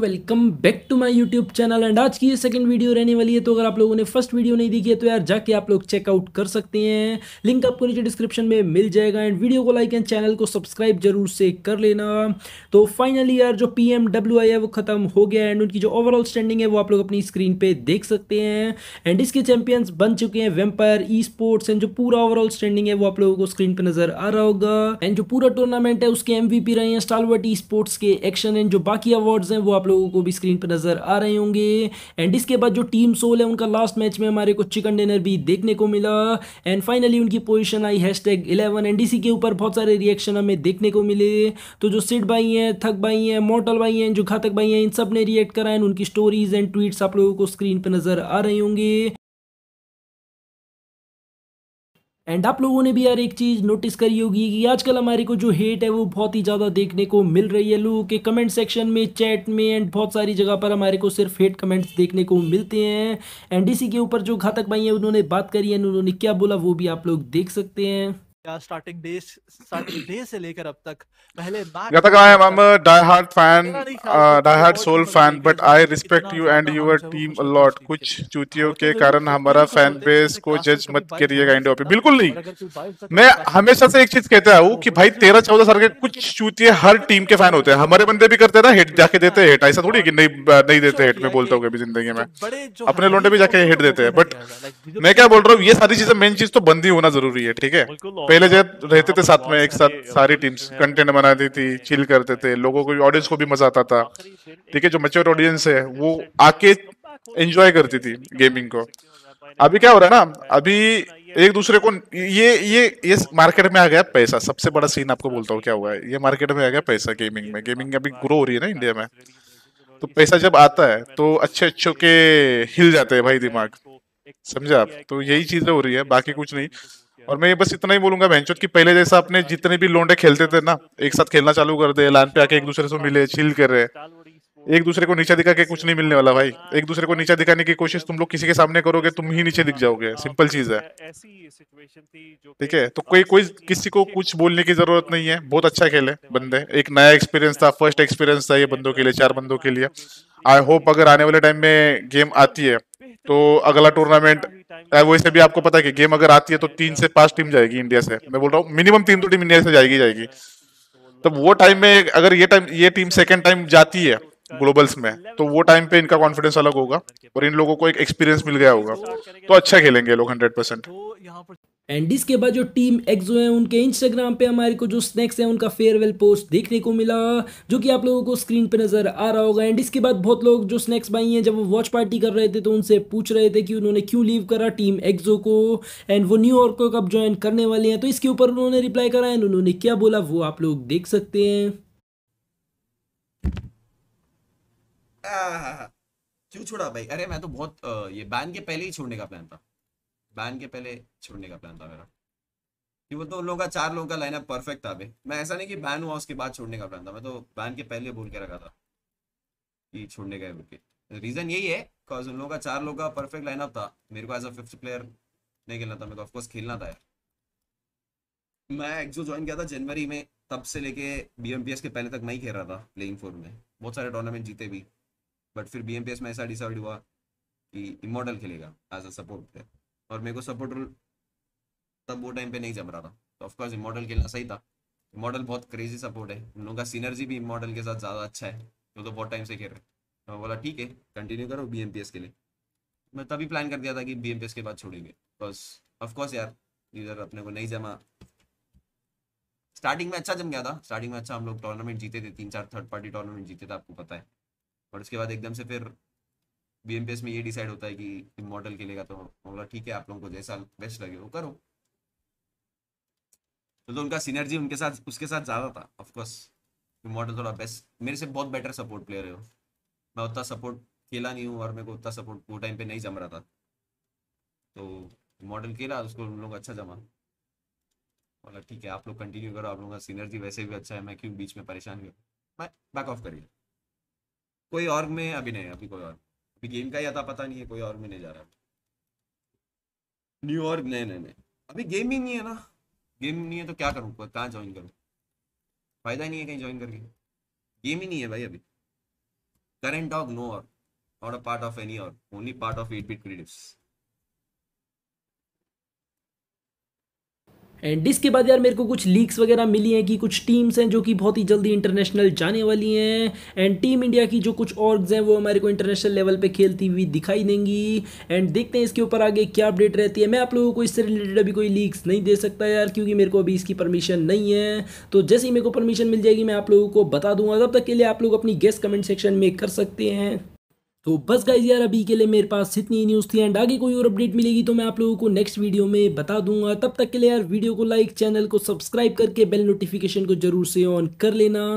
welcome back to my YouTube channel and आज की ये सेकंड वीडियो रहने वाली है तो अगर आप लोगों ने फर्स्ट वीडियो नहीं देखी है तो यार जाके आप लोग चेकआउट कर सकते हैं लिंक आपको नीचे डिस्क्रिप्शन में मिल जाएगा एंड वीडियो को लाइक एंड चैनल को सब्सक्राइब जरूर से कर लेना तो फाइनली यार जो पी है वो खत्म हो गया एंड उनकी जो ओवरऑल स्टैंडिंग है वो आप लोग अपनी स्क्रीन पर देख सकते हैं एंड इसके चैंपियंस बन चुके हैं वेम्पायर ई स्पोर्ट्स एंड जो पूरा ओवरऑल स्टैंडिंग है वो आप लोगों को स्क्रीन पर नजर आ रहा होगा एंड जो पूरा टूर्नामेंट है उसके एमवीपी रहे हैं स्टालवर्ट ई स्पोर्ट्स के एक्शन एंड जो बाकी अवार्ड्स हैं वो आप लोगों को भी स्क्रीन पर नज़र आ रहे होंगे एंड इसके बाद जो टीम सोल है उनका लास्ट मैच में हमारे को चिकन डिनर भी देखने को मिला एंड फाइनली उनकी पोजिशन आई हैश टैग इलेवन एंड इसी के ऊपर बहुत सारे रिएक्शन हमें देखने को मिले तो जो सिड भाई हैं थक भाई हैं मोटल भाई हैं जो घातक भाई हैं इन सब ने रिएक्ट कराए उनकी स्टोरीज एंड ट्वीट्स आप लोगों को स्क्रीन पर नज़र आ रहे होंगे एंड आप लोगों ने भी यार एक चीज़ नोटिस करी होगी कि आजकल हमारे को जो हेट है वो बहुत ही ज़्यादा देखने को मिल रही है लोगों के कमेंट सेक्शन में चैट में एंड बहुत सारी जगह पर हमारे को सिर्फ हेट कमेंट्स देखने को मिलते हैं एंड इसी के ऊपर जो घातक भाई हैं उन्होंने बात करी है उन्होंने क्या बोला वो भी आप लोग देख सकते हैं स्टार्टिंग डे स्टार्टिंग डे से लेकर अब तक पहले तक I am a die hard fan die hard soul fan but I respect you and your team a lot कुछ चूतियों के कारण हमारा फैन बेस को जज मत करिएगा इंडिया पे बिल्कुल नहीं मैं हमेशा से एक चीज कहता हूँ तो कि भाई तेरह चौदह साल के कुछ चूतिए हर टीम के फैन होते हैं हमारे बंदे भी करते ना हेट जाके देते हैं ऐसा थोड़ी कि नहीं नहीं देते हेट में बोलता हूँ कभी जिंदगी में अपने लोटे भी जाके हिट देते हैं बट मैं क्या बोल रहा हूँ ये सारी चीजें मेन चीज तो बंदी होना जरूरी है ठीक है पहले जब रहते थे साथ में एक साथ सारी टीम्स कंटेंट बनाती थी चिल करते थे लोगों को ऑडियंस को भी मजा आता था ठीक है जो मेच्योर ऑडियंस है वो आके एंजॉय करती थी गेमिंग को अभी क्या हो रहा है ना अभी एक दूसरे को ये ये ये मार्केट में आ गया पैसा सबसे बड़ा सीन आपको बोलता हूँ क्या हुआ है ये मार्केट में आ गया पैसा गेमिंग में गेमिंग अभी ग्रो हो रही है ना इंडिया में तो पैसा जब आता है तो अच्छे अच्छों के हिल जाते हैं भाई दिमाग समझा आप तो यही चीजें हो रही है बाकी कुछ नहीं और मैं ये बस इतना ही बोलूंगा बेंचोत कि पहले जैसा अपने जितने भी लोंडे खेलते थे ना एक साथ खेलना चालू कर दे लाइन पे आके एक दूसरे से मिले छील कर रहे एक दूसरे को नीचा दिखा के कुछ नहीं मिलने वाला भाई एक दूसरे को नीचा दिखाने की कोशिश तुम लोग किसी के सामने करोगे तुम ही नीचे दिख जाओगे सिंपल चीज है ठीक है तो कोई कोई किसी को कुछ बोलने की जरूरत नहीं है बहुत अच्छा खेल है बंदे एक नया एक्सपीरियंस था फर्स्ट एक्सपीरियंस था ये बंदों के लिए चार बंदों के लिए आई होप अगर आने वाले टाइम में गेम आती है तो अगला टूर्नामेंट वैसे भी आपको पता है कि गेम अगर आती है तो तीन से पांच टीम जाएगी इंडिया से मैं बोल रहा हूँ मिनिमम तीन तो टीम इंडिया से जाएगी जाएगी तब तो वो टाइम में अगर ये टाइम ये टीम सेकेंड टाइम जाती है ग्लोबल्स में तो वो टाइम पे इनका कॉन्फिडेंस अलग होगा और इन लोगों को एक एक्सपीरियंस मिल गया होगा तो अच्छा खेलेंगे लोग तो हंड्रेड परसेंट एंड इसके बाद जो टीम एक्सो है उनके इंस्टाग्राम पे हमारे को जो स्नैक्स है उनका फेयरवेल पोस्ट देखने को मिला जो कि आप लोगों को स्क्रीन पे नजर आ रहा होगा एंड इसके बाद बहुत लोग जो स्नैक्स भाई हैं जब वो वॉच पार्टी कर रहे थे तो उनसे पूछ रहे थे कि उन्होंने क्यों लीव करा टीम एक्सो को एंड वो न्यूयॉर्क को कब ज्वाइन करने वाले हैं तो इसके ऊपर उन्होंने रिप्लाई करा एंड उन्होंने क्या बोला वो आप लोग देख सकते हैं क्यों छोड़ा भाई अरे मैं तो बहुत ये बैन के पहले ही छोड़ने का प्लान था बैन के पहले छोड़ने का प्लान था मेरा कि वो तो उन लोगों का चार लोगों का लाइनअप परफेक्ट था बे मैं ऐसा नहीं कि बैन हुआ उसके बाद छोड़ने का प्लान था मैं तो बैन के पहले बोल के रखा था कि छोड़ने का बोल के रीज़न यही है बिकॉज उन लोगों का चार लोगों का परफेक्ट लाइनअप था मेरे को एज अ फिफ्थ प्लेयर नहीं खेलना था मेरे को ऑफकोर्स खेलना था यार मैं एक्जो ज्वाइन किया था जनवरी में तब से लेके बी के पहले तक मैं ही खेल रहा था प्लेइंग फोर में बहुत सारे टूर्नामेंट जीते भी बट फिर बी में ऐसा डिसाइड हुआ कि इमोडल खेलेगा एज अ सपोर्ट प्लेयर और मेरे को सपोर्ट रोल तब वो टाइम पे नहीं जम रहा था तो ऑफकोर्स इमोडल खेलना सही था इमोडल बहुत क्रेजी सपोर्ट है उन लोगों का सीनर्जी भी इमोडल के साथ ज़्यादा अच्छा है वो तो बहुत टाइम से खेल रहे तो बोला ठीक है कंटिन्यू करो बी के लिए मैं तभी प्लान कर दिया था कि बी के बाद छोड़ेंगे बिकॉज ऑफकोर्स यार इधर अपने को नहीं जमा स्टार्टिंग में अच्छा जम गया था स्टार्टिंग में अच्छा हम लोग टूर्नामेंट जीते थे तीन चार थर्ड पार्टी टूर्नामेंट जीते थे आपको पता है और उसके बाद एकदम से फिर बीएमपीएस में ये डिसाइड होता है कि मॉडल खेलेगा तो बोला ठीक है आप लोगों को जैसा बेस्ट लगे वो करो तो, तो उनका सीनर्जी उनके साथ उसके साथ ज्यादा था ऑफकोर्स मॉडल थोड़ा बेस्ट मेरे से बहुत बेटर सपोर्ट प्लेयर है वो मैं उतना सपोर्ट खेला नहीं हूँ और मेरे को उतना सपोर्ट वो टाइम पे नहीं जम रहा था तो मॉडल खेला उसको उन लोग अच्छा जमा बोला ठीक है आप लोग कंटिन्यू करो आप लोगों का सीनर्जी वैसे भी अच्छा है मैं क्यों बीच में परेशान गया मैं बैक ऑफ करिए कोई और में अभी नहीं अभी कोई और गेम का ही आता पता नहीं है कोई और भी नहीं जा रहा न्यूयॉर्क नहीं नहीं नहीं अभी गेम ही नहीं है ना गेम नहीं है तो क्या करूँ कहाँ ज्वाइन करूँ फायदा नहीं है कहीं ज्वाइन करके गेम ही नहीं है भाई अभी करेंट डॉग नो और not a part of any or only part of 8 bit creatives and इसके बाद यार मेरे को कुछ लीक्स वगैरह मिली हैं कि कुछ टीम्स हैं जो कि बहुत ही जल्दी इंटरनेशनल जाने वाली हैं एंड टीम इंडिया की जो कुछ ऑर्ग्स हैं वो हमारे को इंटरनेशनल लेवल पे खेलती हुई दिखाई देंगी एंड देखते हैं इसके ऊपर आगे क्या अपडेट रहती है मैं आप लोगों को इससे रिलेटेड अभी कोई लीक्स नहीं दे सकता यार क्योंकि मेरे को अभी इसकी परमिशन नहीं है तो जैसे ही मेरे को परमिशन मिल जाएगी मैं आप लोगों को बता दूंगा तब तक के लिए आप लोग अपनी गेस्ट कमेंट सेक्शन में कर सकते हैं तो बस गाइज यार अभी के लिए मेरे पास इतनी न्यूज़ थी एंड आगे कोई और अपडेट मिलेगी तो मैं आप लोगों को नेक्स्ट वीडियो में बता दूंगा तब तक के लिए यार वीडियो को लाइक चैनल को सब्सक्राइब करके बेल नोटिफिकेशन को जरूर से ऑन कर लेना